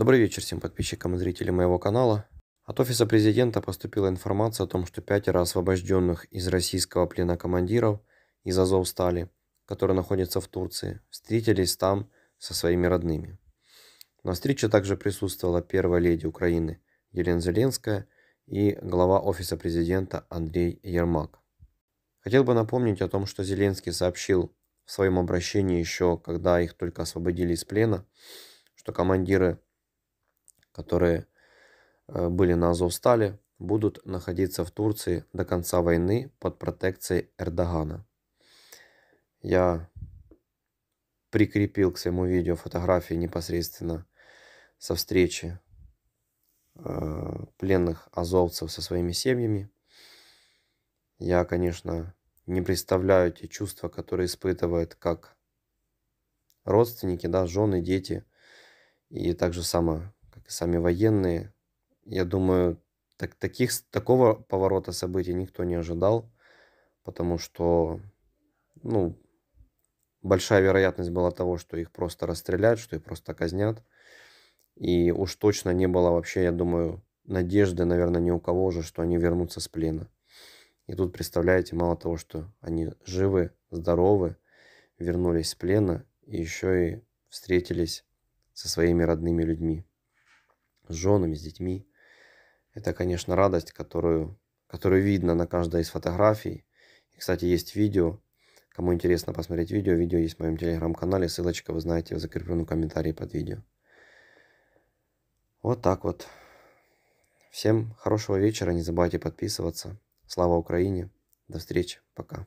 Добрый вечер всем подписчикам и зрителям моего канала. От Офиса Президента поступила информация о том, что пятеро освобожденных из российского плена командиров из Стали, которые находятся в Турции, встретились там со своими родными. На встрече также присутствовала первая леди Украины Елена Зеленская и глава Офиса Президента Андрей Ермак. Хотел бы напомнить о том, что Зеленский сообщил в своем обращении еще, когда их только освободили из плена, что командиры которые э, были на Азовстале, будут находиться в Турции до конца войны под протекцией Эрдогана. Я прикрепил к своему видео фотографии непосредственно со встречи э, пленных азовцев со своими семьями. Я, конечно, не представляю те чувства, которые испытывают как родственники, да, жены, дети. И так же самое сами военные. Я думаю, так, таких, такого поворота событий никто не ожидал, потому что, ну, большая вероятность была того, что их просто расстрелят, что их просто казнят. И уж точно не было вообще, я думаю, надежды, наверное, ни у кого же, что они вернутся с плена. И тут, представляете, мало того, что они живы, здоровы, вернулись с плена и еще и встретились со своими родными людьми с женами, с детьми. Это, конечно, радость, которую, которую видно на каждой из фотографий. И, кстати, есть видео. Кому интересно посмотреть видео, видео есть в моем телеграм-канале. Ссылочка, вы знаете, в закрепленном комментарии под видео. Вот так вот. Всем хорошего вечера. Не забывайте подписываться. Слава Украине. До встречи. Пока.